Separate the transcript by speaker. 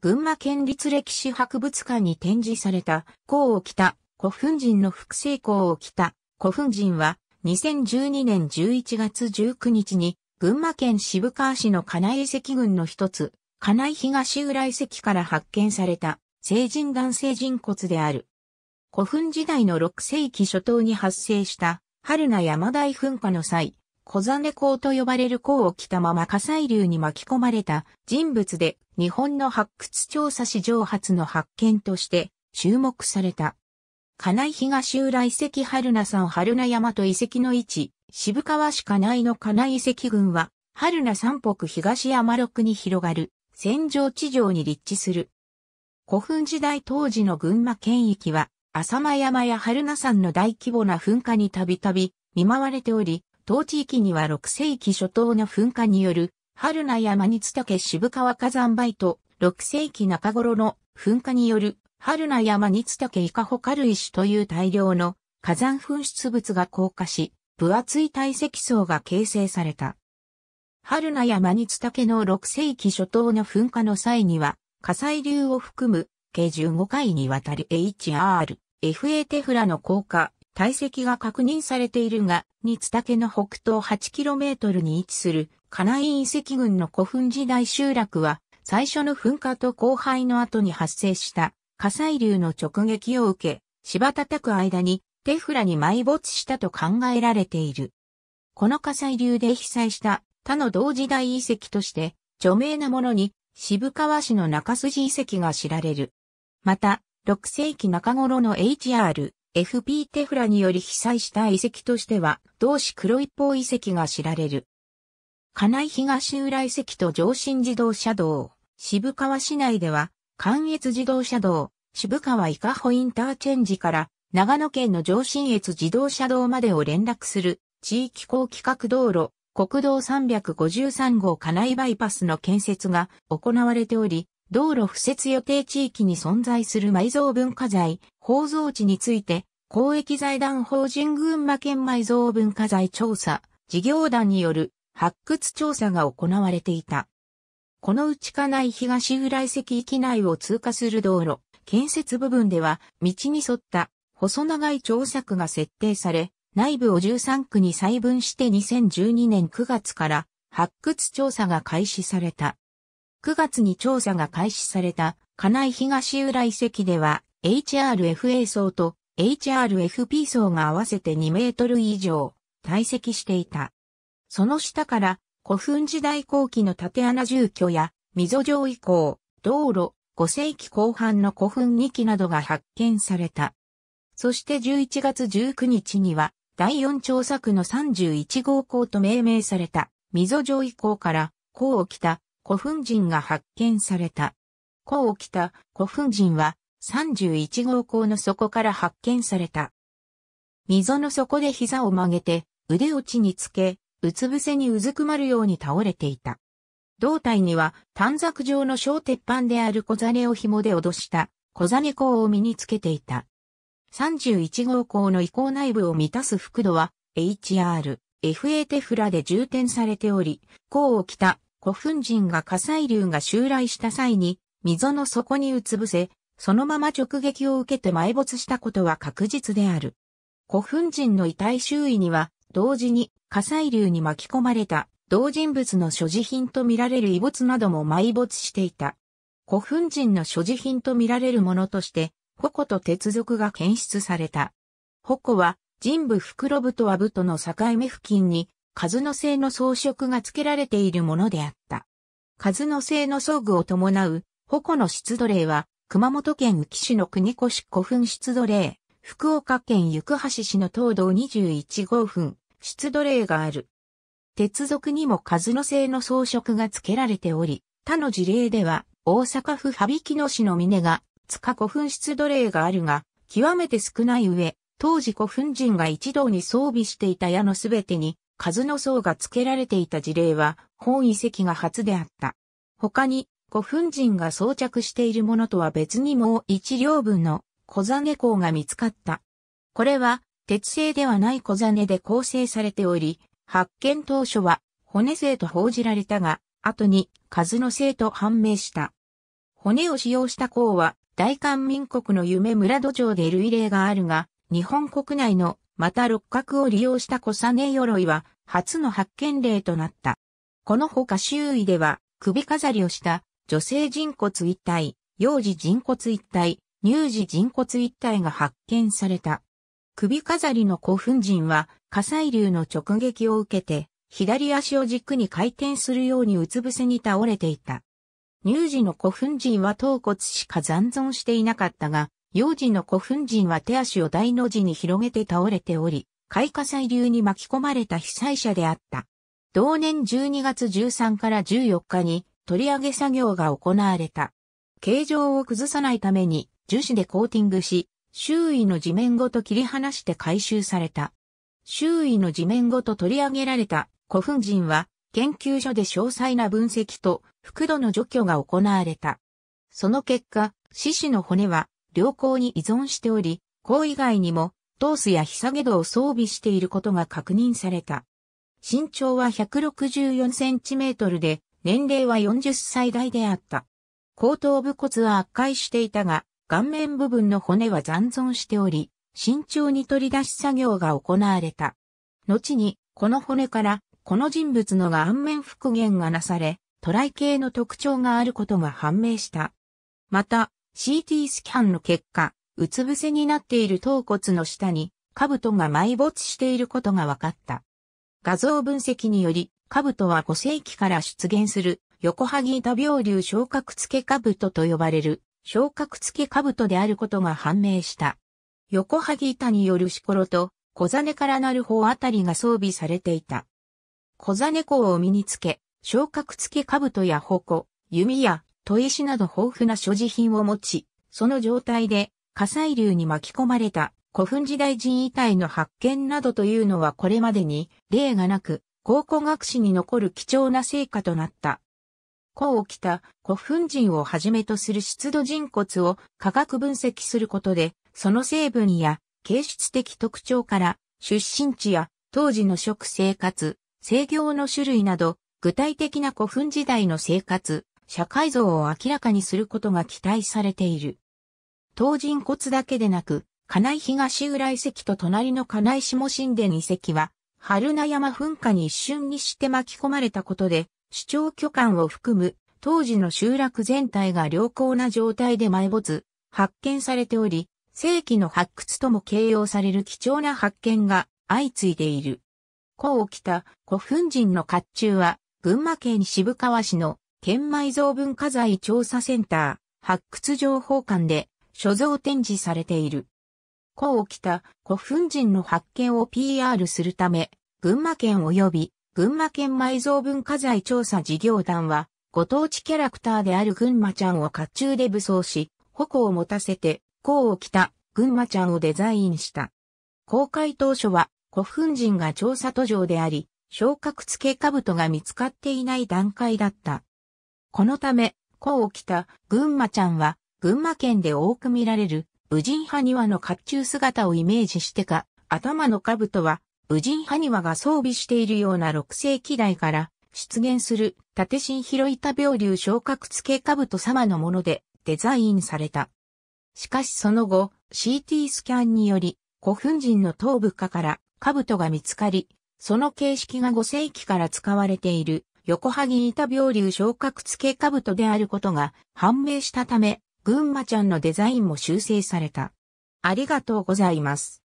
Speaker 1: 群馬県立歴史博物館に展示された、甲を着た古墳人の複製甲を着た古墳人は、2012年11月19日に、群馬県渋川市の金井遺跡群の一つ、金井東浦遺跡から発見された、成人男性人骨である。古墳時代の6世紀初頭に発生した、春名山大噴火の際、小根港と呼ばれる港を着たまま火砕流に巻き込まれた人物で日本の発掘調査史上初の発見として注目された。金井東浦遺跡春名山春名山と遺跡の位置、渋川市金井の金井遺跡群は春名山北東山六に広がる戦場地上に立地する。古墳時代当時の群馬県域は浅間山や春名山の大規模な噴火にたびたび見舞われており、当地域には6世紀初頭の噴火による、春名山につたけ渋川火山灰と、6世紀中頃の噴火による、春名山につたけイカホカル石という大量の火山噴出物が降下し、分厚い堆積層が形成された。春名山につたけの6世紀初頭の噴火の際には、火砕流を含む計15回にわたる HR、FA テフラの降下、堆積が確認されているが、ニツタケの北東 8km に位置するカナイ遺跡群の古墳時代集落は、最初の噴火と荒廃の後に発生した火砕流の直撃を受け、芝叩く間にテフラに埋没したと考えられている。この火砕流で被災した他の同時代遺跡として、著名なものに渋川市の中筋遺跡が知られる。また、6世紀中頃の HR、FP テフラにより被災した遺跡としては、同市黒一方遺跡が知られる。金井東浦遺跡と上信自動車道、渋川市内では、関越自動車道、渋川伊香保インターチェンジから、長野県の上信越自動車道までを連絡する、地域高規格道路、国道353号金井バイパスの建設が行われており、道路敷設予定地域に存在する埋蔵文化財、宝蔵地について公益財団法人群馬県埋蔵文化財調査事業団による発掘調査が行われていた。このうち家内東浦遺跡域内を通過する道路、建設部分では道に沿った細長い調査区が設定され、内部を13区に細分して2012年9月から発掘調査が開始された。9月に調査が開始された家内東浦遺跡では HRFA 層と HRFP 層が合わせて2メートル以上、堆積していた。その下から古墳時代後期の縦穴住居や溝上以降、道路、5世紀後半の古墳2基などが発見された。そして11月19日には、第4調査区の31号校と命名された、溝上以降から、校をた古墳人が発見された。校をた古墳人は、31号校の底から発見された。溝の底で膝を曲げて、腕を地につけ、うつ伏せにうずくまるように倒れていた。胴体には短冊状の小鉄板である小金を紐で脅した小金甲を身につけていた。31号校の移行内部を満たす服度は HR、FA テフラで充填されており、甲を着た古墳人が火砕流が襲来した際に溝の底にうつ伏せ、そのまま直撃を受けて埋没したことは確実である。古墳人の遺体周囲には、同時に火砕流に巻き込まれた同人物の所持品とみられる遺物なども埋没していた。古墳人の所持品とみられるものとして、矛と鉄属が検出された。矛は、人部袋部と和部との境目付近に、数の製の装飾が付けられているものであった。数の製の装具を伴う、矛の出土例は、熊本県宇城市の国越古墳出土例、福岡県行橋市の東道21号墳、出土例がある。鉄属にも数の製の装飾が付けられており、他の事例では、大阪府羽曳野市の峰が、塚古墳出土例があるが、極めて少ない上、当時古墳人が一堂に装備していた矢のすべてに、数の層が付けられていた事例は、本遺跡が初であった。他に、古墳人が装着しているものとは別にもう一両分の小金鋼が見つかった。これは鉄製ではない小金で構成されており、発見当初は骨製と報じられたが、後に数の製と判明した。骨を使用した鋼は大韓民国の夢村土壌で類例があるが、日本国内のまた六角を利用した小金鎧は初の発見例となった。このほか周囲では首飾りをした女性人骨一体、幼児人骨一体、乳児人骨一体が発見された。首飾りの古墳人は火砕流の直撃を受けて、左足を軸に回転するようにうつ伏せに倒れていた。乳児の古墳人は頭骨しか残存していなかったが、幼児の古墳人は手足を大の字に広げて倒れており、開火砕流に巻き込まれた被災者であった。同年12月13から14日に取り上げ作業が行われた。形状を崩さないために樹脂でコーティングし、周囲の地面ごと切り離して回収された。周囲の地面ごと取り上げられた古墳人は研究所で詳細な分析と複度の除去が行われた。その結果、獅子の骨は良好に依存しており、甲以外にもトースやヒサゲドを装備していることが確認された。身長は164センチメートルで年齢は40歳代であった。後頭部骨は圧壊していたが、顔面部分の骨は残存しており、慎重に取り出し作業が行われた。後に、この骨から、この人物の顔面復元がなされ、トライ系の特徴があることが判明した。また、CT スキャンの結果、うつ伏せになっている頭骨の下に、兜が埋没していることが分かった。画像分析により、兜は5世紀から出現する、横萩板病流昇格付け兜と呼ばれる、昇格付け兜であることが判明した。横萩板によるしころと、小金からなる方あたりが装備されていた。小金孔を身につけ、昇格付け兜や矛、弓や砥石など豊富な所持品を持ち、その状態で火砕流に巻き込まれた古墳時代人遺体の発見などというのはこれまでに例がなく、考古学史に残る貴重な成果となった。う起きた古墳人をはじめとする湿度人骨を科学分析することで、その成分や形質的特徴から出身地や当時の食生活、制御の種類など、具体的な古墳時代の生活、社会像を明らかにすることが期待されている。当人骨だけでなく、金井東浦遺跡と隣の金井下神殿遺跡は、春名山噴火に一瞬にして巻き込まれたことで、主張巨漢を含む当時の集落全体が良好な状態で埋没、発見されており、世紀の発掘とも形容される貴重な発見が相次いでいる。こう起きた古墳人の甲冑は、群馬県渋川市の県埋蔵文化財調査センター発掘情報館で所蔵展示されている。こう着きた古墳人の発見を PR するため、群馬県及び群馬県埋蔵文化財調査事業団は、ご当地キャラクターである群馬ちゃんを甲冑で武装し、矛を持たせて、こう着きた群馬ちゃんをデザインした。公開当初は、古墳人が調査途上であり、昇格付け兜が見つかっていない段階だった。このため、こう着きた群馬ちゃんは、群馬県で多く見られる武人ハニワの甲冑姿をイメージしてか、頭の兜は、武人ハニワが装備しているような6世紀代から出現する、縦新広板病流昇格付け兜様のものでデザインされた。しかしその後、CT スキャンにより、古墳人の頭部下から兜が見つかり、その形式が5世紀から使われている横萩板病流昇格付け兜であることが判明したため、ぐんまちゃんのデザインも修正された。ありがとうございます。